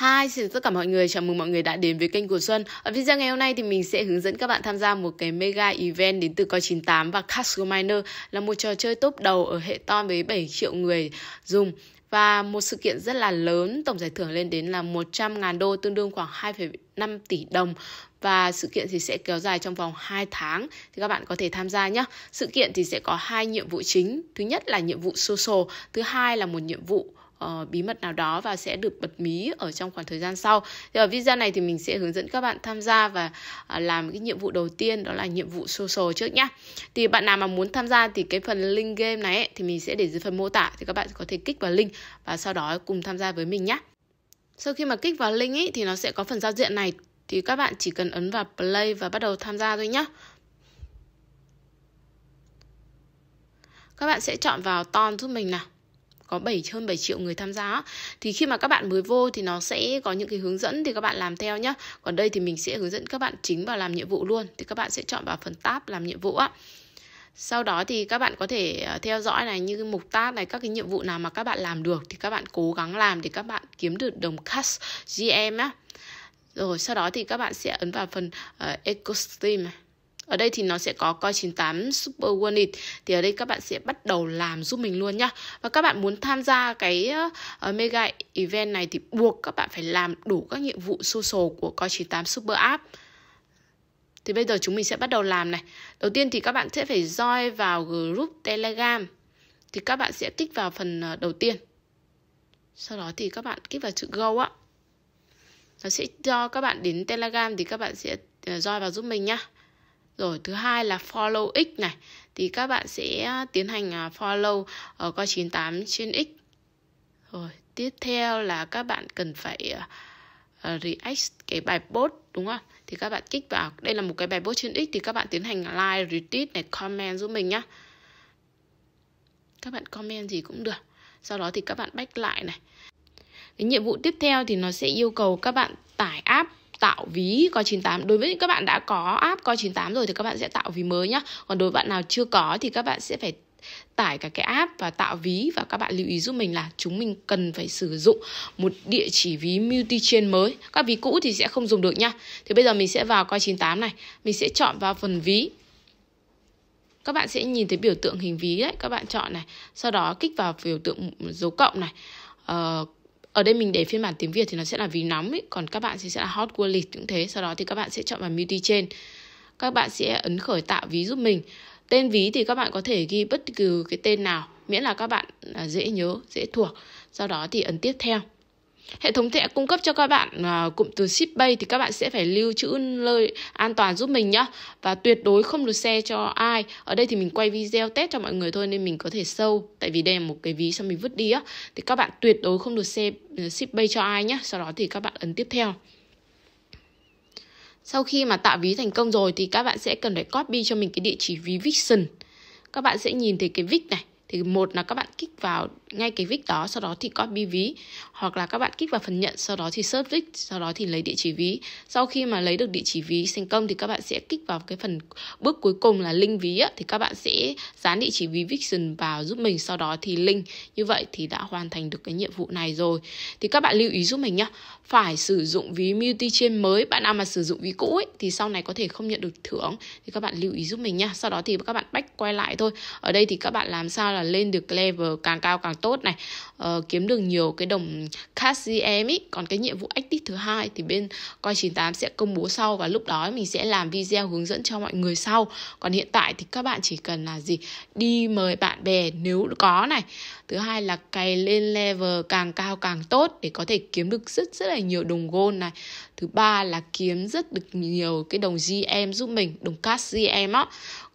Hi, xin tất cả mọi người, chào mừng mọi người đã đến với kênh của Xuân. Ở video ngày hôm nay thì mình sẽ hướng dẫn các bạn tham gia một cái mega event đến từ Coin98 và Casco Miner là một trò chơi top đầu ở hệ ton với 7 triệu người dùng và một sự kiện rất là lớn, tổng giải thưởng lên đến là 100.000 đô tương đương khoảng 2,5 tỷ đồng và sự kiện thì sẽ kéo dài trong vòng 2 tháng thì các bạn có thể tham gia nhé. Sự kiện thì sẽ có hai nhiệm vụ chính. Thứ nhất là nhiệm vụ social, thứ hai là một nhiệm vụ uh, bí mật nào đó và sẽ được bật mí ở trong khoảng thời gian sau. Thì ở video này thì mình sẽ hướng dẫn các bạn tham gia và uh, làm cái nhiệm vụ đầu tiên đó là nhiệm vụ social trước nhá. Thì bạn nào mà muốn tham gia thì cái phần link game này ấy, thì mình sẽ để dưới phần mô tả thì các bạn có thể kích vào link và sau đó cùng tham gia với mình nhé. Sau khi mà kích vào link ấy thì nó sẽ có phần giao diện này thì các bạn chỉ cần ấn vào play và bắt đầu tham gia thôi nhá. Các bạn sẽ chọn vào ton giúp mình nào có 7 hơn 7 triệu người tham gia thì khi mà các bạn mới vô thì nó sẽ có những cái hướng dẫn thì các bạn làm theo nhé còn đây thì mình sẽ hướng dẫn các bạn chính vào làm nhiệm vụ luôn thì các bạn sẽ chọn vào phần tab làm nhiệm vụ á sau đó thì các bạn có thể à, theo dõi này như mục tác này các cái nhiệm vụ nào mà các bạn làm được thì các bạn cố gắng làm để các bạn kiếm được đồng cash GM á rồi sau đó thì các bạn sẽ ấn vào phần uh, à, Ecostream này ở đây thì nó sẽ có coi 98 Super One It thì ở đây các bạn sẽ bắt đầu làm giúp mình luôn nhá và các bạn muốn tham gia cái ờ, mega event này thì buộc các bạn phải làm đủ các nhiệm vụ social của coi 98 Super App thì bây giờ chúng mình sẽ bắt đầu làm này đầu tiên thì các bạn sẽ phải join vào group Telegram thì các bạn sẽ tích vào phần ờ, đầu tiên sau đó thì các bạn kích vào chữ go á nó sẽ cho các bạn đến Telegram thì các bạn sẽ ờ, join vào giúp mình nhá rồi thứ hai là follow x này thì các bạn sẽ à, tiến hành à, follow ở coi 98 trên x rồi tiếp theo là các bạn cần phải à, react cái bài post đúng không thì các bạn kích vào đây là một cái bài post trên x thì các bạn tiến hành like retweet này comment giúp mình nhá các bạn comment gì cũng được sau đó thì các bạn back lại này cái nhiệm vụ tiếp theo thì nó sẽ yêu cầu các bạn tải app tạo ví Coi98 Đối với các bạn đã có app Coi98 rồi thì các bạn sẽ tạo ví mới nhá Còn đối với bạn nào chưa có thì các bạn sẽ phải tải cả cái app và tạo ví và các bạn lưu ý giúp mình là chúng mình cần phải sử dụng một địa chỉ ví multi chain mới các ví cũ thì sẽ không dùng được nhá thì bây giờ mình sẽ vào coi 98 này mình sẽ chọn vào phần ví các bạn sẽ nhìn thấy biểu tượng hình ví đấy các bạn chọn này sau đó kích vào biểu tượng dấu cộng này uh, ở đây mình để phiên bản tiếng Việt thì nó sẽ là ví nóng ấy. còn các bạn thì sẽ là hot wallet cũng thế sau đó thì các bạn sẽ chọn vào multi chain các bạn sẽ ấn khởi tạo ví giúp mình tên ví thì các bạn có thể ghi bất cứ cái tên nào miễn là các bạn à, dễ nhớ dễ thuộc sau đó thì ấn tiếp theo Hệ thống sẽ cung cấp cho các bạn uh, cụm từ shipbay thì các bạn sẽ phải lưu trữ nơi an toàn giúp mình nhá và tuyệt đối không được share cho ai. Ở đây thì mình quay video test cho mọi người thôi nên mình có thể sâu tại vì đây là một cái ví xong mình vứt đi á thì các bạn tuyệt đối không được share à, shipbay cho ai nhé. Sau đó thì các bạn ấn tiếp theo. Sau khi mà tạo ví thành công rồi thì các bạn sẽ cần phải copy cho mình cái địa chỉ ví Vixen. Các bạn sẽ nhìn thấy cái vic này thì một là các bạn kích vào ngay cái vic đó sau đó thì copy ví hoặc là các bạn kích vào phần nhận sau đó thì search vic sau đó thì lấy địa chỉ ví sau khi mà lấy được địa chỉ ví thành công thì các bạn sẽ kích vào cái phần bước cuối cùng là link ví á, thì các bạn sẽ dán địa chỉ ví vision vào giúp mình sau đó thì link như vậy thì đã hoàn thành được cái nhiệm vụ này rồi thì các bạn lưu ý giúp mình nhá phải sử dụng ví multi chain mới bạn nào mà sử dụng ví cũ ấy, thì sau này có thể không nhận được thưởng thì các bạn lưu ý giúp mình nhá sau đó thì các bạn bách quay lại thôi ở đây thì các bạn làm sao là lên được level càng cao càng tốt này uh, kiếm được nhiều cái đồng cash GM ý còn cái nhiệm vụ active thứ hai thì bên coi 98 sẽ công bố sau và lúc đó mình sẽ làm video hướng dẫn cho mọi người sau còn hiện tại thì các bạn chỉ cần là gì đi mời bạn bè nếu có này thứ hai là cày lên level càng cao càng tốt để có thể kiếm được rất rất là nhiều đồng gold này thứ ba là kiếm rất được nhiều cái đồng GM giúp mình đồng cash GM á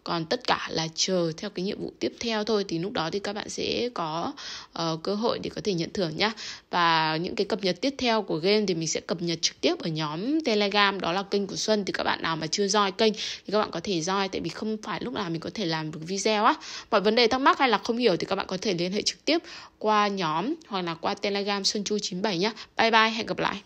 còn tất cả là chờ theo cái nhiệm vụ tiếp theo thôi thì lúc đó thì các bạn sẽ có uh, cơ hội để có thể nhận thưởng nhá và những cái cập nhật tiếp theo của game thì mình sẽ cập nhật trực tiếp ở nhóm telegram đó là kênh của xuân thì các bạn nào mà chưa join kênh thì các bạn có thể join tại vì không phải lúc nào mình có thể làm được video á mọi vấn đề thắc mắc hay là không hiểu thì các bạn có thể liên hệ trực tiếp qua nhóm hoặc là qua telegram xuân chu 97 nhá bye bye hẹn gặp lại